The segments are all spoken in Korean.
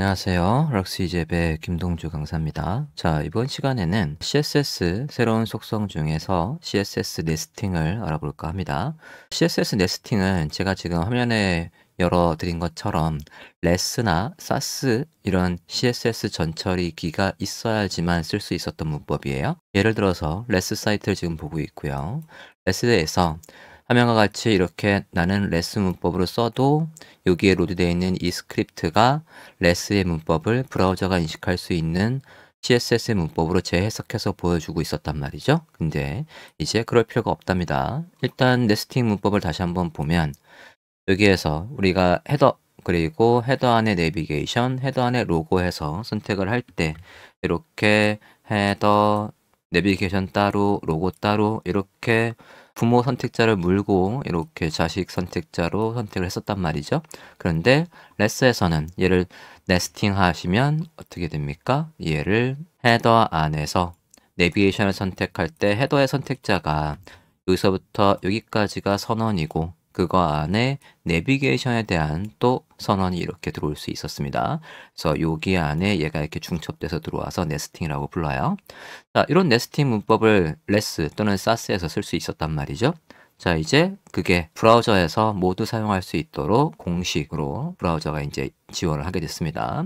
안녕하세요. 럭스이잽의 김동주 강사입니다. 자, 이번 시간에는 CSS 새로운 속성 중에서 CSS 네스팅을 알아볼까 합니다. CSS 네스팅은 제가 지금 화면에 열어드린 것처럼 레스나 사스 이런 CSS 전처리기가 있어야지만 쓸 수 있었던 문법이에요. 예를 들어서 레스 사이트를 지금 보고 있고요. 레스에서 화면과 같이 이렇게 나는 레스 문법으로 써도 여기에 로드되어 있는 이 스크립트가 레스의 문법을 브라우저가 인식할 수 있는 CSS의 문법으로 재해석해서 보여주고 있었단 말이죠. 근데 이제 그럴 필요가 없답니다. 일단 네스팅 문법을 다시 한번 보면 여기에서 우리가 헤더 그리고 헤더 안에 내비게이션, 헤더 안에 로고 해서 선택을 할 때 이렇게 헤더, 내비게이션 따로, 로고 따로 이렇게 부모 선택자를 물고 이렇게 자식 선택자로 선택을 했었단 말이죠. 그런데 레스에서는 얘를 네스팅 하시면 어떻게 됩니까? 얘를 헤더 안에서 내비게이션을 선택할 때 헤더의 선택자가 여기서부터 여기까지가 선언이고 그거 안에 내비게이션에 대한 또 선언이 이렇게 들어올 수 있었습니다. 그래서 여기 안에 얘가 이렇게 중첩돼서 들어와서 네스팅이라고 불러요. 자, 이런 네스팅 문법을 레스 또는 사스에서 쓸 수 있었단 말이죠. 자, 이제 그게 브라우저에서 모두 사용할 수 있도록 공식으로 브라우저가 이제 지원을 하게 됐습니다.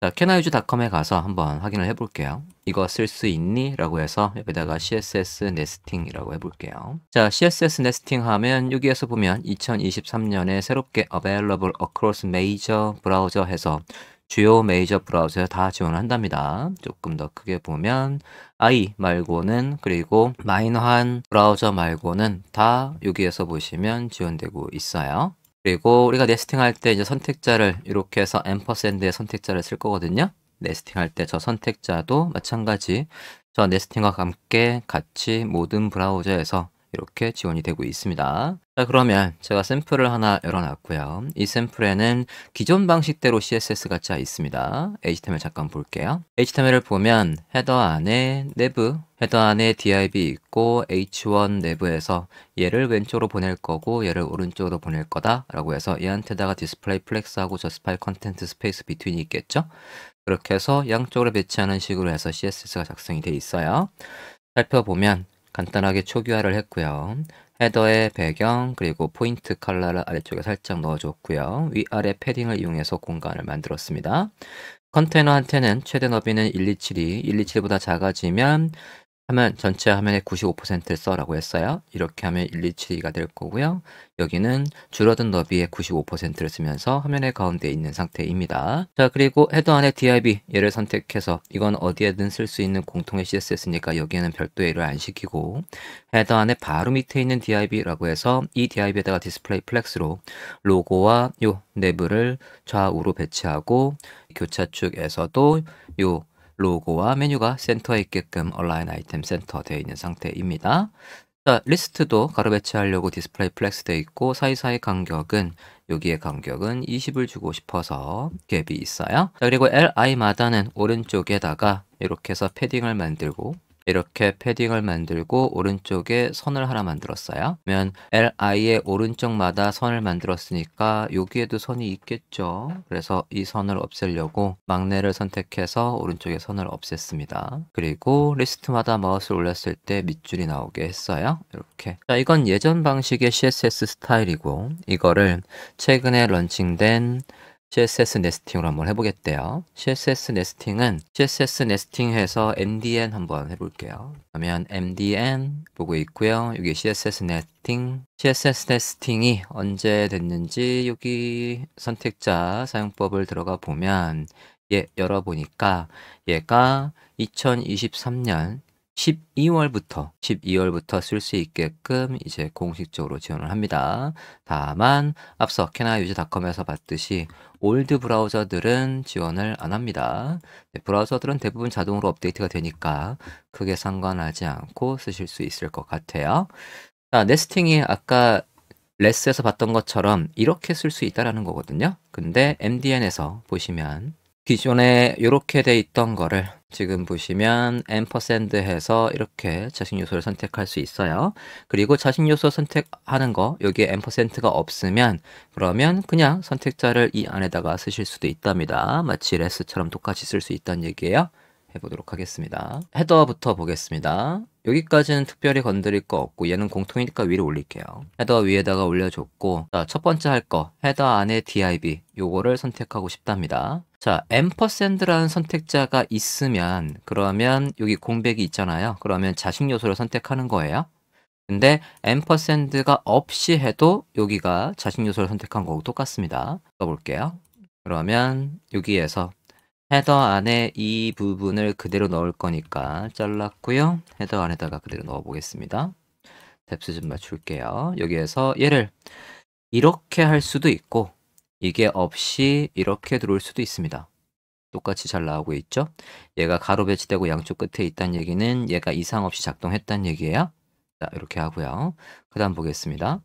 자, c a n i u s 에 가서 한번 확인을 해볼게요. 이거 쓸 수 있니? 라고 해서 여기다가 CSS 네스팅이라고 해볼게요. 자, CSS 네스팅 하면 여기에서 보면 2023년에 새롭게 available across major 브라우저 해서 주요 메이저 브라우저에 다 지원을 한답니다. 조금 더 크게 보면 i 말고는 그리고 마이너한 브라우저 말고는 다 여기에서 보시면 지원되고 있어요. 그리고 우리가 네스팅 할 때 이제 선택자를 이렇게 해서 m 퍼센의 선택자를 쓸 거거든요. 네스팅 할 때 저 선택자도 마찬가지 저 네스팅과 함께 같이 모든 브라우저에서 이렇게 지원이 되고 있습니다. 자, 그러면 제가 샘플을 하나 열어놨고요. 이 샘플에는 기존 방식대로 CSS가 짜 있습니다. HTML 잠깐 볼게요. HTML을 보면 헤더 안에 내부, 헤더 안에 DIB 있고 H1 내부에서 얘를 왼쪽으로 보낼 거고 얘를 오른쪽으로 보낼 거다 라고 해서 얘한테다가 d i 디스플레이 플렉스하고 저스파이 컨텐트 스페이스 비트윈이 있겠죠? 그렇게 해서 양쪽으로 배치하는 식으로 해서 CSS가 작성이 돼 있어요. 살펴보면 간단하게 초기화를 했고요. 헤더의 배경 그리고 포인트 컬러를 아래쪽에 살짝 넣어줬고요. 위아래 패딩을 이용해서 공간을 만들었습니다. 컨테이너 한테는 최대 너비는 127이 127보다 작아지면 하면 전체 화면의 95%를 써라고 했어요. 이렇게 하면 1, 2, 7이가 될 거고요. 여기는 줄어든 너비의 95%를 쓰면서 화면의 가운데 있는 상태입니다. 자 그리고 헤드 안에 DIB 얘를 선택해서 이건 어디에든 쓸 수 있는 공통의 CSS니까 여기에는 별도의 일을 안 시키고 헤드 안에 바로 밑에 있는 DIB라고 해서 이 DIB에다가 디스플레이 플렉스로 로고와 요 내부를 좌우로 배치하고 교차축에서도 요 로고와 메뉴가 센터에 있게끔 얼라인 아이템 센터 되어 있는 상태입니다. 자, 리스트도 가로 배치하려고 디스플레이 플렉스 되어 있고 사이사이 간격은 여기에 간격은 20을 주고 싶어서 갭이 있어요. 자, 그리고 Li마다는 오른쪽에다가 이렇게 해서 패딩을 만들고 이렇게 패딩을 만들고 오른쪽에 선을 하나 만들었어요. 그러면 Li의 오른쪽마다 선을 만들었으니까 여기에도 선이 있겠죠. 그래서 이 선을 없애려고 막내를 선택해서 오른쪽에 선을 없앴습니다. 그리고 리스트마다 마우스를 올렸을 때 밑줄이 나오게 했어요. 이렇게. 자, 이건 예전 방식의 CSS 스타일이고 이거를 최근에 런칭된 CSS 네스팅으로 한번 해보겠대요. CSS 네스팅은 CSS 네스팅해서 MDN 한번 해볼게요. 그러면 MDN 보고 있고요. 여기 CSS 네스팅, CSS 네스팅이 언제 됐는지 여기 선택자 사용법을 들어가 보면 예 열어보니까 얘가 2023년 12월부터 12월부터 쓸 수 있게끔 이제 공식적으로 지원을 합니다. 다만 앞서 캐나 유즈닷컴에서 봤듯이 올드 브라우저들은 지원을 안 합니다. 네, 브라우저들은 대부분 자동으로 업데이트가 되니까 크게 상관하지 않고 쓰실 수 있을 것 같아요. 자, 네스팅이 아까 레스에서 봤던 것처럼 이렇게 쓸 수 있다라는 거거든요. 근데 MDN에서 보시면 기존에 이렇게 돼 있던 거를 지금 보시면 앰퍼샌드 해서 이렇게 자식 요소를 선택할 수 있어요. 그리고 자식 요소 선택하는 거 여기에 앰퍼센트가 없으면 그러면 그냥 선택자를 이 안에다가 쓰실 수도 있답니다. 마치 레스처럼 똑같이 쓸 수 있다는 얘기예요. 해보도록 하겠습니다. 헤더부터 보겠습니다. 여기까지는 특별히 건드릴 거 없고 얘는 공통이니까 위로 올릴게요. 헤더 위에다가 올려줬고 자, 첫 번째 할 거 헤더 안에 div 요거를 선택하고 싶답니다. 자, 앰퍼샌드라는 선택자가 있으면 그러면 여기 공백이 있잖아요. 그러면 자식 요소를 선택하는 거예요. 근데 앰퍼샌드가 없이 해도 여기가 자식 요소를 선택한 거고 똑같습니다. 써볼게요. 그러면 여기에서 헤더 안에 이 부분을 그대로 넣을 거니까 잘랐고요. 헤더 안에다가 그대로 넣어 보겠습니다. 탭스 좀 맞출게요. 여기에서 얘를 이렇게 할 수도 있고 이게 없이 이렇게 들어올 수도 있습니다. 똑같이 잘 나오고 있죠? 얘가 가로 배치되고 양쪽 끝에 있다는 얘기는 얘가 이상 없이 작동했다는 얘기예요. 자, 이렇게 하고요. 그 다음 보겠습니다.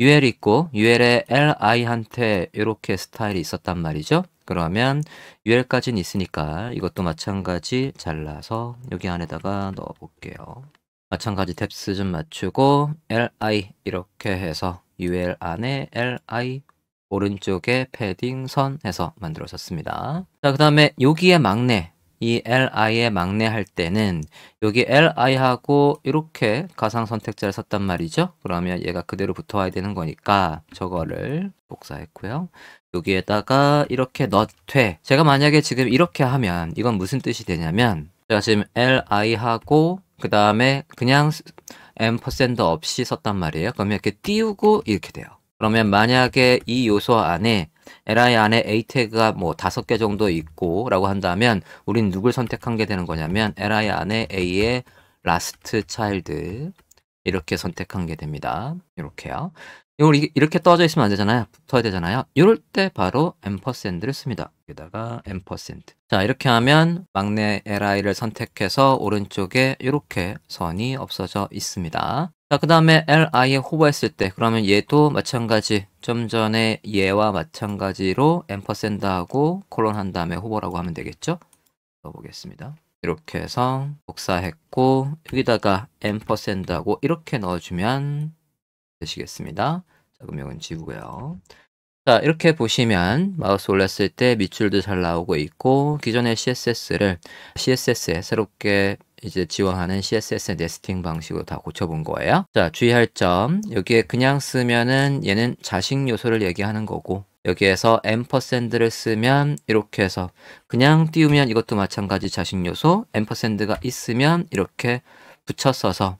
UL 있고 UL에 LI한테 이렇게 스타일이 있었단 말이죠. 그러면 UL까지는 있으니까 이것도 마찬가지 잘라서 여기 안에다가 넣어볼게요. 마찬가지 탭스 좀 맞추고 li 이렇게 해서 ul 안에 li 오른쪽에 패딩 선해서 만들어졌습니다. 자, 그 다음에 여기에 막내, 이 l i 에 막내 할 때는 여기 li하고 이렇게 가상 선택자를 썼단 말이죠. 그러면 얘가 그대로 붙어와야 되는 거니까 저거를 복사했고요. 여기에다가 이렇게 넣되 제가 만약에 지금 이렇게 하면 이건 무슨 뜻이 되냐면 제가 지금 li하고 그 다음에 그냥 m% 퍼 없이 썼단 말이에요. 그러면 이렇게 띄우고 이렇게 돼요. 그러면 만약에 이 요소 안에 li 안에 a 태그가 뭐 다섯 개 정도 있고 라고 한다면 우린 누굴 선택한 게 되는 거냐면 li 안에 a의 last child 이렇게 선택한 게 됩니다. 이렇게요. 이걸 이렇게 떠져 있으면 안 되잖아요. 붙어야 되잖아요. 이럴 때 바로 m p s 퍼 n d 를 씁니다. 여기다가 m p s 퍼 n d 자 이렇게 하면 막내 li를 선택해서 오른쪽에 이렇게 선이 없어져 있습니다. 자그 다음에 li에 호버했을 때 그러면 얘도 마찬가지 좀 전에 얘와 마찬가지로 m p s 퍼 n d 하고 콜론 한 다음에 호버라고 하면 되겠죠. 넣어보겠습니다. 이렇게 해서 복사했고 여기다가 m p s 퍼 n d 하고 이렇게 넣어주면 되시겠습니다. 자금형은 지우고요자 이렇게 보시면 마우스 올렸을 때 밑줄도 잘 나오고 있고 기존의 CSS를 CSS에 새롭게 이제 지원하는 CSS의 네스팅 방식으로 다 고쳐본 거예요. 자 주의할 점 여기에 그냥 쓰면은 얘는 자식 요소를 얘기하는 거고 여기에서 앰퍼센드를 쓰면 이렇게 해서 그냥 띄우면 이것도 마찬가지 자식 요소 앰퍼센드가 있으면 이렇게 붙여 써서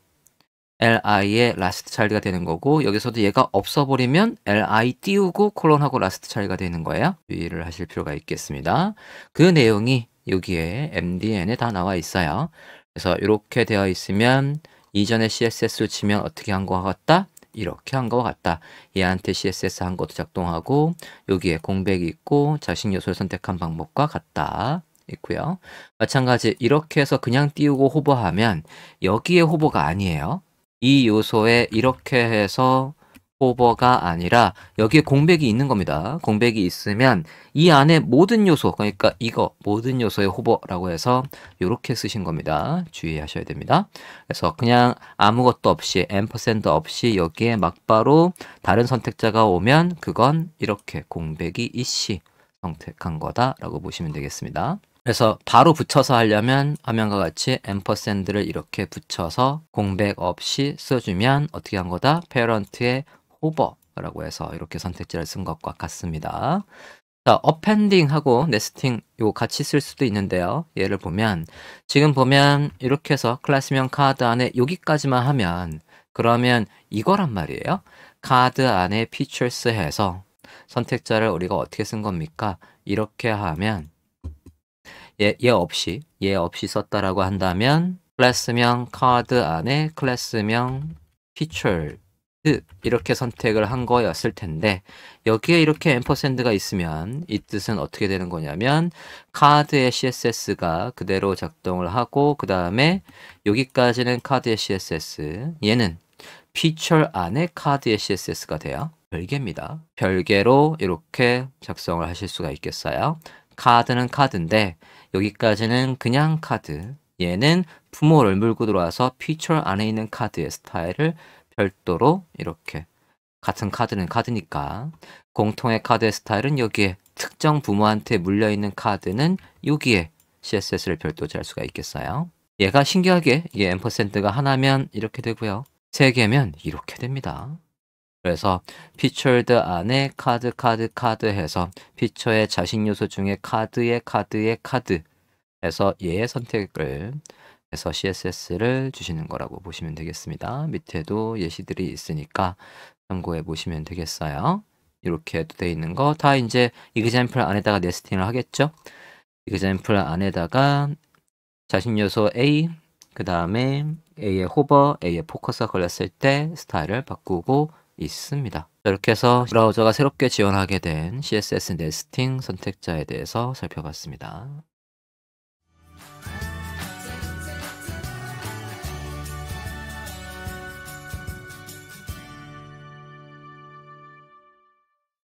li의 라스트 차일드가 되는 거고 여기서도 얘가 없어버리면 li 띄우고 콜론하고 라스트 차일드가 되는 거예요. 유의를 하실 필요가 있겠습니다. 그 내용이 여기에 MDN에 다 나와 있어요. 그래서 이렇게 되어 있으면 이전에 CSS로 치면 어떻게 한 거와 같다? 이렇게 한 거 같다. 얘한테 CSS 한 것도 작동하고 여기에 공백이 있고 자식 요소를 선택한 방법과 같다. 있고요. 마찬가지 이렇게 해서 그냥 띄우고 호버하면 여기에 호버가 아니에요. 이 요소에 이렇게 해서 오버가 아니라 여기에 공백이 있는 겁니다. 공백이 있으면 이 안에 모든 요소 그러니까 이거 모든 요소의 호버라고 해서 이렇게 쓰신 겁니다. 주의하셔야 됩니다. 그래서 그냥 아무것도 없이 앰퍼센드 없이 여기에 막바로 다른 선택자가 오면 그건 이렇게 공백이 이씨 선택한 거다라고 보시면 되겠습니다. 그래서 바로 붙여서 하려면 화면과 같이 앰퍼샌드를 이렇게 붙여서 공백 없이 써주면 어떻게 한 거다? 페런트의 호버라고 해서 이렇게 선택지를 쓴 것과 같습니다. 자, 어펜딩하고 네스팅 요 같이 쓸 수도 있는데요. 예를 보면 지금 보면 이렇게 해서 클래스명 카드 안에 여기까지만 하면 그러면 이거란 말이에요. 카드 안에 features 해서 선택자를 우리가 어떻게 쓴 겁니까? 이렇게 하면 예, 예 없이 예 없이 썼다라고 한다면 클래스명 카드 안에 클래스명 피 e 드 이렇게 선택을 한 거였을 텐데 여기에 이렇게 앰퍼센드가 있으면 이 뜻은 어떻게 되는 거냐면 카드의 CSS가 그대로 작동을 하고 그 다음에 여기까지는 카드의 CSS 얘는 피처 안에 카드의 CSS가 돼요 별개입니다 별개로 이렇게 작성을 하실 수가 있겠어요 카드는 카드인데 여기까지는 그냥 카드. 얘는 부모를 물고 들어와서 피처 안에 있는 카드의 스타일을 별도로 이렇게 같은 카드는 카드니까 공통의 카드의 스타일은 여기에 특정 부모한테 물려있는 카드는 여기에 CSS를 별도 짤 수가 있겠어요. 얘가 신기하게 얘 앰퍼센드가 하나면 이렇게 되고요. 세 개면 이렇게 됩니다. 그래서 피처드 안에 카드 카드 카드 해서 피처의 자식 요소 중에 카드의 카드의 카드 해서 예의 선택을 해서 CSS를 주시는 거라고 보시면 되겠습니다. 밑에도 예시들이 있으니까 참고해 보시면 되겠어요. 이렇게 돼 있는 거 다 이제 example 안에다가 네스팅을 하겠죠. example 안에다가 자식 요소 A 그 다음에 A의 호버, A의 포커스가 걸렸을 때 스타일을 바꾸고 있습니다. 이렇게 해서 브라우저가 새롭게 지원하게 된 CSS 네스팅 선택자에 대해서 살펴봤습니다.